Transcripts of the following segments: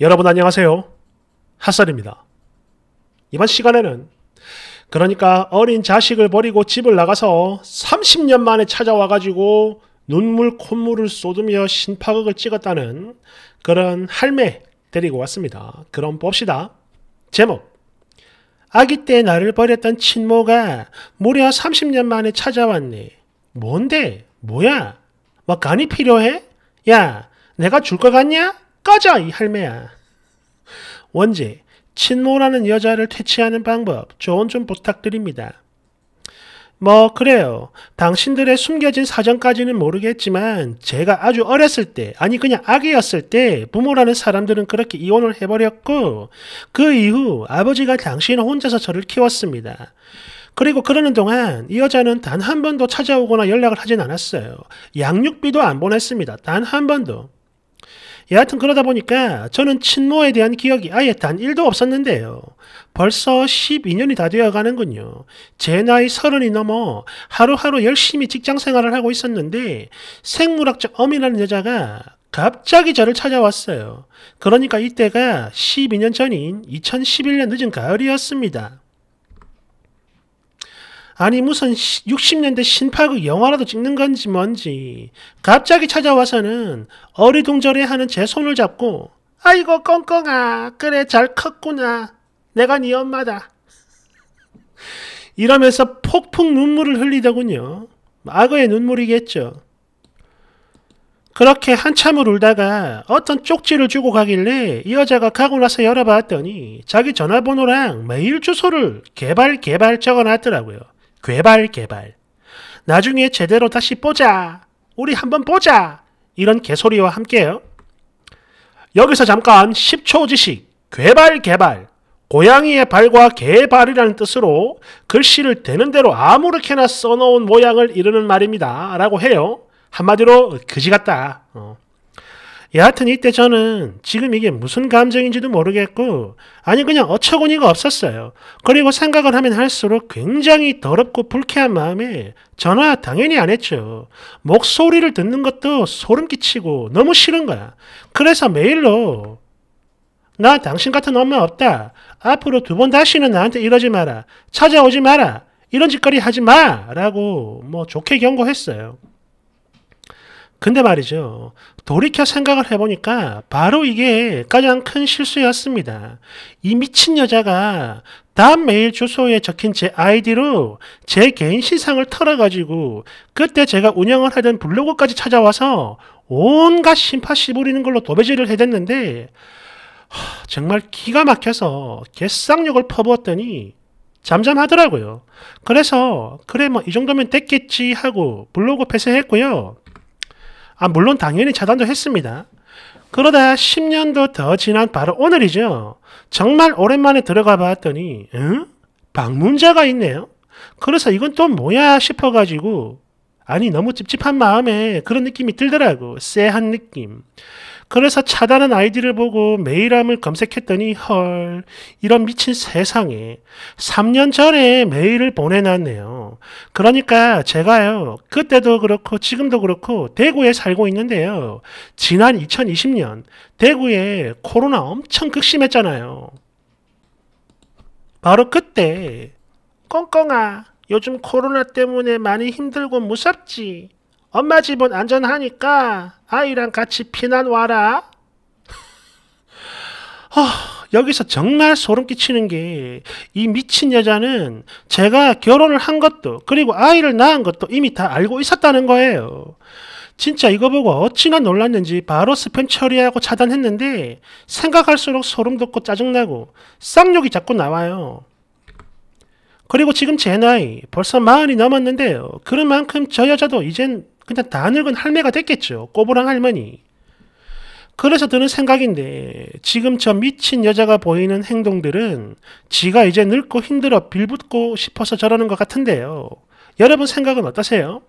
여러분 안녕하세요. 핫설입니다. 이번 시간에는 그러니까 어린 자식을 버리고 집을 나가서 30년 만에 찾아와가지고 눈물 콧물을 쏟으며 신파극을 찍었다는 그런 할매 데리고 왔습니다. 그럼 봅시다. 제목 아기 때 나를 버렸던 친모가 무려 30년 만에 찾아왔네. 뭔데? 뭐야? 뭐 간이 필요해? 야, 내가 줄 것 같냐? 꺼져 이 할매야. 원지, 친모라는 여자를 퇴치하는 방법 조언 좀 부탁드립니다. 뭐 그래요. 당신들의 숨겨진 사정까지는 모르겠지만 제가 아주 어렸을 때 아니 그냥 아기였을 때 부모라는 사람들은 그렇게 이혼을 해버렸고 그 이후 아버지가 당신 혼자서 저를 키웠습니다. 그리고 그러는 동안 이 여자는 단 한 번도 찾아오거나 연락을 하진 않았어요. 양육비도 안 보냈습니다. 단 한 번도. 예, 여하튼 그러다 보니까 저는 친모에 대한 기억이 아예 단 1도 없었는데요. 벌써 12년이 다 되어가는군요. 제 나이 서른이 넘어 하루하루 열심히 직장 생활을 하고 있었는데 생물학적 어미라는 여자가 갑자기 저를 찾아왔어요. 그러니까 이때가 12년 전인 2011년 늦은 가을이었습니다. 아니 무슨 60년대 신파극 영화라도 찍는 건지 뭔지 갑자기 찾아와서는 어리둥절해 하는 제 손을 잡고 아이고 꽁꽁아 그래 잘 컸구나 내가 네 엄마다 이러면서 폭풍 눈물을 흘리더군요. 악어의 눈물이겠죠. 그렇게 한참을 울다가 어떤 쪽지를 주고 가길래 이 여자가 가고 나서 열어봤더니 자기 전화번호랑 메일 주소를 개발 개발 적어놨더라고요. 괴발 개발. 나중에 제대로 다시 보자. 우리 한번 보자. 이런 개소리와 함께요. 여기서 잠깐 10초 지식. 괴발 개발. 고양이의 발과 개의 발이라는 뜻으로 글씨를 되는 대로 아무렇게나 써놓은 모양을 이르는 말입니다. 라고 해요. 한마디로 그지 같다. 어. 여하튼 이때 저는 지금 이게 무슨 감정인지도 모르겠고 아니 그냥 어처구니가 없었어요. 그리고 생각을 하면 할수록 굉장히 더럽고 불쾌한 마음에 전화 당연히 안 했죠. 목소리를 듣는 것도 소름 끼치고 너무 싫은 거야. 그래서 메일로 나 당신 같은 엄마 없다. 앞으로 두 번 다시는 나한테 이러지 마라. 찾아오지 마라. 이런 짓거리 하지 마! 라고 뭐 좋게 경고했어요. 근데 말이죠. 돌이켜 생각을 해보니까 바로 이게 가장 큰 실수였습니다. 이 미친 여자가 다음 메일 주소에 적힌 제 아이디로 제 개인 시상을 털어가지고 그때 제가 운영을 하던 블로그까지 찾아와서 온갖 심파시 부리는 걸로 도배질을 해댔는데 하, 정말 기가 막혀서 개쌍욕을 퍼부었더니 잠잠하더라고요. 그래서 그래 뭐 이 정도면 됐겠지 하고 블로그 폐쇄했고요. 아, 물론 당연히 차단도 했습니다. 그러다 10년도 더 지난 바로 오늘이죠. 정말 오랜만에 들어가 봤더니, 응? 방문자가 있네요? 그래서 이건 또 뭐야 싶어가지고, 아니, 너무 찝찝한 마음에 그런 느낌이 들더라고. 쎄한 느낌. 그래서 차단한 아이디를 보고 메일함을 검색했더니 헐 이런 미친 세상에 3년 전에 메일을 보내놨네요. 그러니까 제가요 그때도 그렇고 지금도 그렇고 대구에 살고 있는데요. 지난 2020년 대구에 코로나 엄청 극심했잖아요. 바로 그때 꽁꽁아 요즘 코로나 때문에 많이 힘들고 무섭지. 엄마 집은 안전하니까 아이랑 같이 피난 와라. 어, 여기서 정말 소름 끼치는 게 이 미친 여자는 제가 결혼을 한 것도 그리고 아이를 낳은 것도 이미 다 알고 있었다는 거예요. 진짜 이거 보고 어찌나 놀랐는지 바로 스팸 처리하고 차단했는데 생각할수록 소름 돋고 짜증나고 쌍욕이 자꾸 나와요. 그리고 지금 제 나이 벌써 마흔이 넘었는데요. 그런 만큼 저 여자도 이젠 그냥 다 늙은 할매가 됐겠죠. 꼬부랑 할머니. 그래서 드는 생각인데 지금 저 미친 여자가 보이는 행동들은 지가 이제 늙고 힘들어 빌붙고 싶어서 저러는 것 같은데요. 여러분 생각은 어떠세요?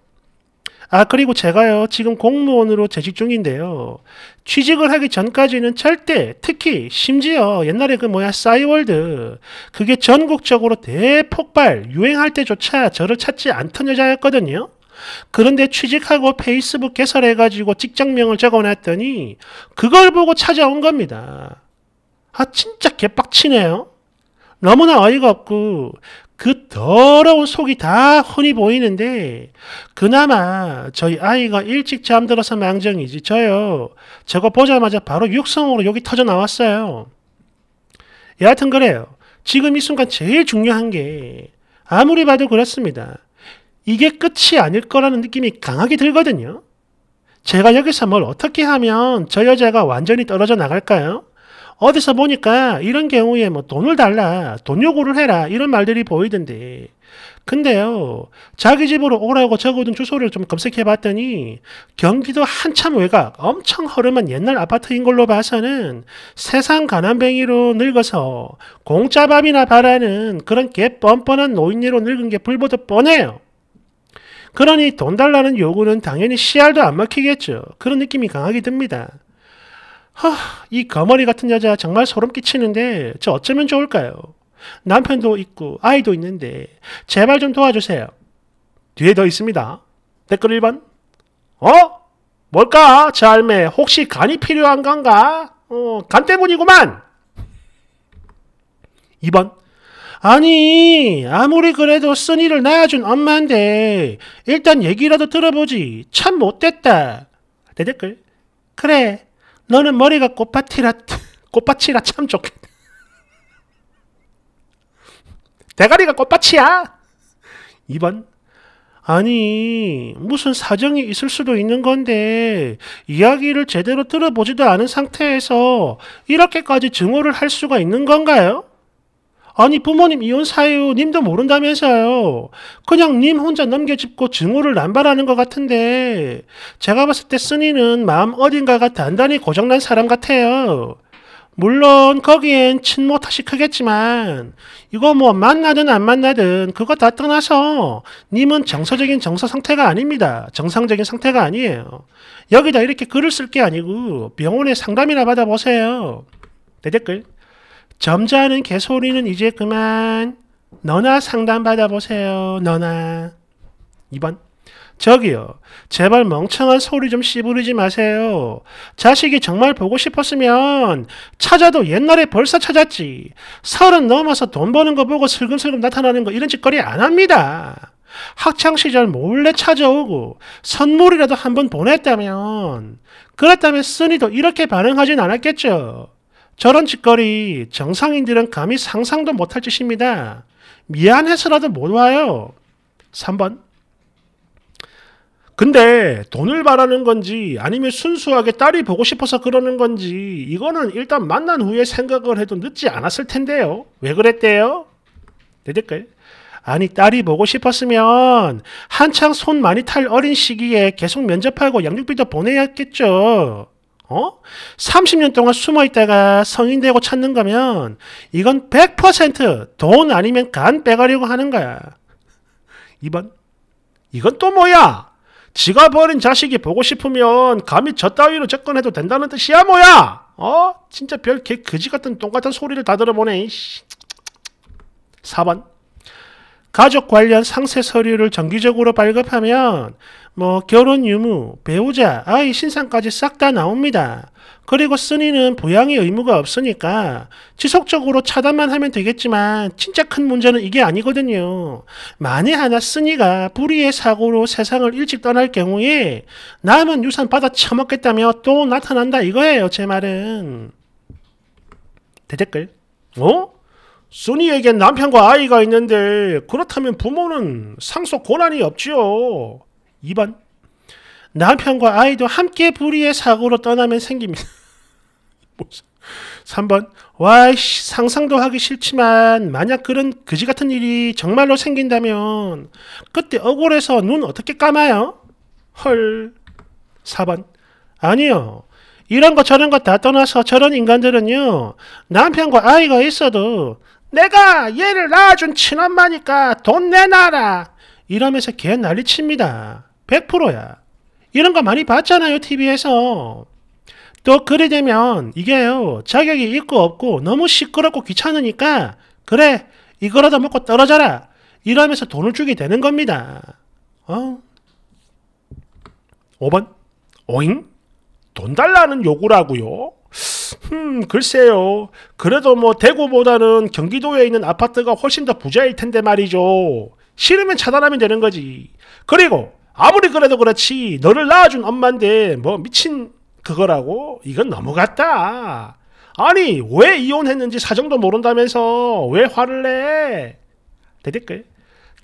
아 그리고 제가요 지금 공무원으로 재직 중인데요. 취직을 하기 전까지는 절대 특히 심지어 옛날에 그 뭐야 싸이월드 그게 전국적으로 대폭발 유행할 때조차 저를 찾지 않던 여자였거든요. 그런데 취직하고 페이스북 개설해가지고 직장명을 적어놨더니 그걸 보고 찾아온 겁니다. 아 진짜 개빡치네요. 너무나 어이가 없고 그 더러운 속이 다 흔히 보이는데 그나마 저희 아이가 일찍 잠들어서 망정이지 저요 저거 보자마자 바로 육성으로 여기 터져 나왔어요. 여하튼 그래요. 지금 이 순간 제일 중요한 게 아무리 봐도 그렇습니다. 이게 끝이 아닐 거라는 느낌이 강하게 들거든요. 제가 여기서 뭘 어떻게 하면 저 여자가 완전히 떨어져 나갈까요? 어디서 보니까 이런 경우에 뭐 돈을 달라, 돈 요구를 해라 이런 말들이 보이던데. 근데요, 자기 집으로 오라고 적어둔 주소를 좀 검색해 봤더니 경기도 한참 외곽 엄청 허름한 옛날 아파트인 걸로 봐서는 세상 가난뱅이로 늙어서 공짜밥이나 바라는 그런 개 뻔뻔한 노인네로 늙은 게 불보듯 뻔해요. 그러니 돈 달라는 요구는 당연히 씨알도 안 막히겠죠. 그런 느낌이 강하게 듭니다. 허, 이 거머리 같은 여자 정말 소름 끼치는데 저 어쩌면 좋을까요? 남편도 있고 아이도 있는데 제발 좀 도와주세요. 뒤에 더 있습니다. 댓글 1번. 어? 뭘까? 저 알매 혹시 간이 필요한 건가? 어, 간 때문이구만. 2번. 아니 아무리 그래도 쓴이를 낳아준 엄마인데 일단 얘기라도 들어보지 참 못됐다 내 댓글 그래 너는 머리가 꽃밭이라 꽃밭이라 참 좋겠다 대가리가 꽃밭이야 2번 아니 무슨 사정이 있을 수도 있는 건데 이야기를 제대로 들어보지도 않은 상태에서 이렇게까지 증오를 할 수가 있는 건가요? 아니 부모님 이혼사유 님도 모른다면서요. 그냥 님 혼자 넘겨짚고 증오를 남발하는 것 같은데 제가 봤을 때 쓴이는 마음 어딘가가 단단히 고정난 사람 같아요. 물론 거기엔 친모탓이 크겠지만 이거 뭐 만나든 안 만나든 그거 다 떠나서 님은 정서적인 정서 상태가 아닙니다. 정상적인 상태가 아니에요. 여기다 이렇게 글을 쓸 게 아니고 병원에 상담이나 받아보세요. 대댓글 점잖은 개소리는 이제 그만. 너나 상담받아 보세요. 너나. 2번. 저기요. 제발 멍청한 소리 좀 씨부리지 마세요. 자식이 정말 보고 싶었으면 찾아도 옛날에 벌써 찾았지. 서른 넘어서 돈 버는 거 보고 슬금슬금 나타나는 거 이런 짓거리 안 합니다. 학창시절 몰래 찾아오고 선물이라도 한 번 보냈다면 그랬다면 쓰니도 이렇게 반응하진 않았겠죠. 저런 짓거리 정상인들은 감히 상상도 못할 짓입니다. 미안해서라도 못 와요. 3번. 근데 돈을 바라는 건지 아니면 순수하게 딸이 보고 싶어서 그러는 건지 이거는 일단 만난 후에 생각을 해도 늦지 않았을 텐데요. 왜 그랬대요? 내 댓글. 아니 딸이 보고 싶었으면 한창 손 많이 탈 어린 시기에 계속 면접하고 양육비도 보내야겠죠. 어? 30년 동안 숨어 있다가 성인 되고 찾는 거면 이건 100%돈 아니면 간 빼가려고 하는 거야. 2번. 이건 또 뭐야? 지가 버린 자식이 보고 싶으면 감히 저 따위로 접근해도 된다는 뜻이야 뭐야? 어? 진짜 별개 그지 같은 똥 같은 소리를 다 들어보네. 4번. 가족 관련 상세 서류를 정기적으로 발급하면 뭐 결혼 유무, 배우자, 아이 신상까지 싹 다 나옵니다. 그리고 쓰니는 부양의 의무가 없으니까 지속적으로 차단만 하면 되겠지만 진짜 큰 문제는 이게 아니거든요. 만에 하나 쓰니가 불의의 사고로 세상을 일찍 떠날 경우에 남은 유산 받아 처먹겠다며 또 나타난다 이거예요. 제 말은. 대댓글. 어? 순이에겐 남편과 아이가 있는데 그렇다면 부모는 상속 권한이 없지요. 2번 남편과 아이도 함께 불의의 사고로 떠나면 생깁니다. 3번 와이씨 상상도 하기 싫지만 만약 그런 그지 같은 일이 정말로 생긴다면 그때 억울해서 눈 어떻게 감아요? 헐 4번 아니요 이런 거 저런 거 다 떠나서 저런 인간들은요 남편과 아이가 있어도 내가 얘를 낳아준 친엄마니까 돈 내놔라. 이러면서 개 난리칩니다. 100%야. 이런 거 많이 봤잖아요, TV에서. 또 그래 되면 이게요, 자격이 있고 없고 너무 시끄럽고 귀찮으니까 그래, 이거라도 먹고 떨어져라. 이러면서 돈을 주게 되는 겁니다. 어? 5번. 오잉? 돈 달라는 요구라고요? 음, 글쎄요. 그래도 뭐 대구보다는 경기도에 있는 아파트가 훨씬 더 부자일 텐데 말이죠. 싫으면 차단하면 되는 거지. 그리고 아무리 그래도 그렇지 너를 낳아준 엄마인데 뭐 미친 그거라고? 이건 넘어갔다. 아니 왜 이혼했는지 사정도 모른다면서 왜 화를 내? 대댓글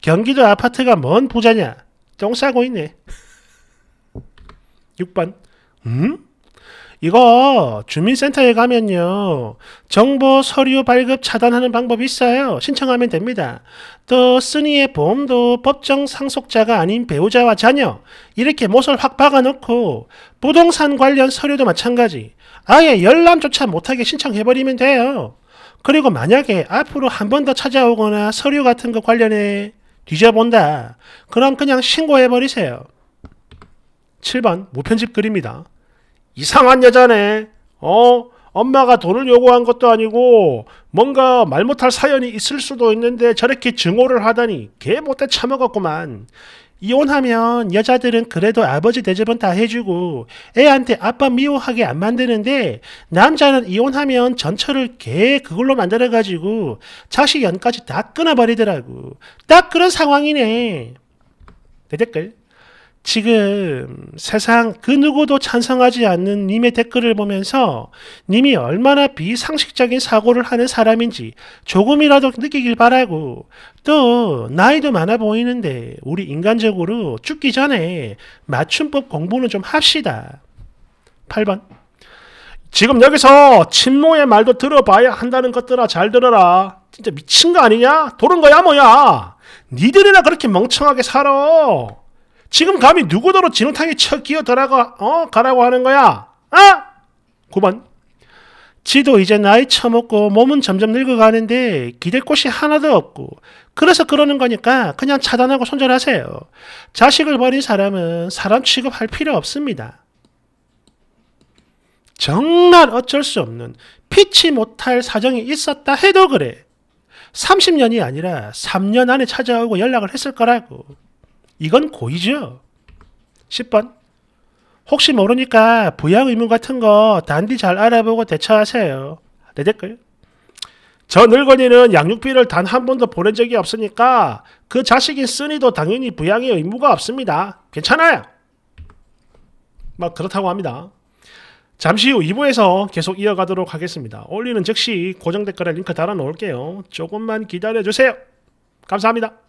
경기도 아파트가 뭔 부자냐? 똥 싸고 있네. 6번 음? 이거 주민센터에 가면요. 정보 서류 발급 차단하는 방법이 있어요. 신청하면 됩니다. 또 쓰니의 보험도 법정 상속자가 아닌 배우자와 자녀 이렇게 못을 확 박아놓고 부동산 관련 서류도 마찬가지. 아예 열람조차 못하게 신청해버리면 돼요. 그리고 만약에 앞으로 한 번 더 찾아오거나 서류 같은 거 관련해 뒤져본다. 그럼 그냥 신고해버리세요. 7번 무편집 글입니다. 이상한 여자네. 어? 엄마가 돈을 요구한 것도 아니고 뭔가 말 못할 사연이 있을 수도 있는데 저렇게 증오를 하다니 개 못해 참아갔구만. 이혼하면 여자들은 그래도 아버지 대접은 다 해주고 애한테 아빠 미워하게 안 만드는데 남자는 이혼하면 전처를 개 그걸로 만들어가지고 자식 연까지 다 끊어버리더라고. 딱 그런 상황이네. 내 댓글. 지금 세상 그 누구도 찬성하지 않는 님의 댓글을 보면서 님이 얼마나 비상식적인 사고를 하는 사람인지 조금이라도 느끼길 바라고 또 나이도 많아 보이는데 우리 인간적으로 죽기 전에 맞춤법 공부는 좀 합시다. 8번 지금 여기서 친모의 말도 들어봐야 한다는 것들아 잘 들어라. 진짜 미친 거 아니냐? 도른 거야 뭐야? 니들이나 그렇게 멍청하게 살아. 지금 감히 누구더러 진흙탕에 쳐끼어 들어가 어 가라고 하는 거야? 아? 어? 9번 지도 이제 나이 처먹고 몸은 점점 늙어가는데 기댈 곳이 하나도 없고 그래서 그러는 거니까 그냥 차단하고 손절하세요. 자식을 버린 사람은 사람 취급할 필요 없습니다. 정말 어쩔 수 없는 피치 못할 사정이 있었다 해도 그래. 30년이 아니라 3년 안에 찾아오고 연락을 했을 거라고. 이건 고의죠. 10번. 혹시 모르니까 부양 의무 같은 거 단디 잘 알아보고 대처하세요. 내 네, 댓글. 저 늙은이는 양육비를 단 한 번도 보낸 적이 없으니까 그 자식인 쓰니도 당연히 부양의 의무가 없습니다. 괜찮아요. 막 그렇다고 합니다. 잠시 후 2부에서 계속 이어가도록 하겠습니다. 올리는 즉시 고정 댓글에 링크 달아 놓을게요. 조금만 기다려 주세요. 감사합니다.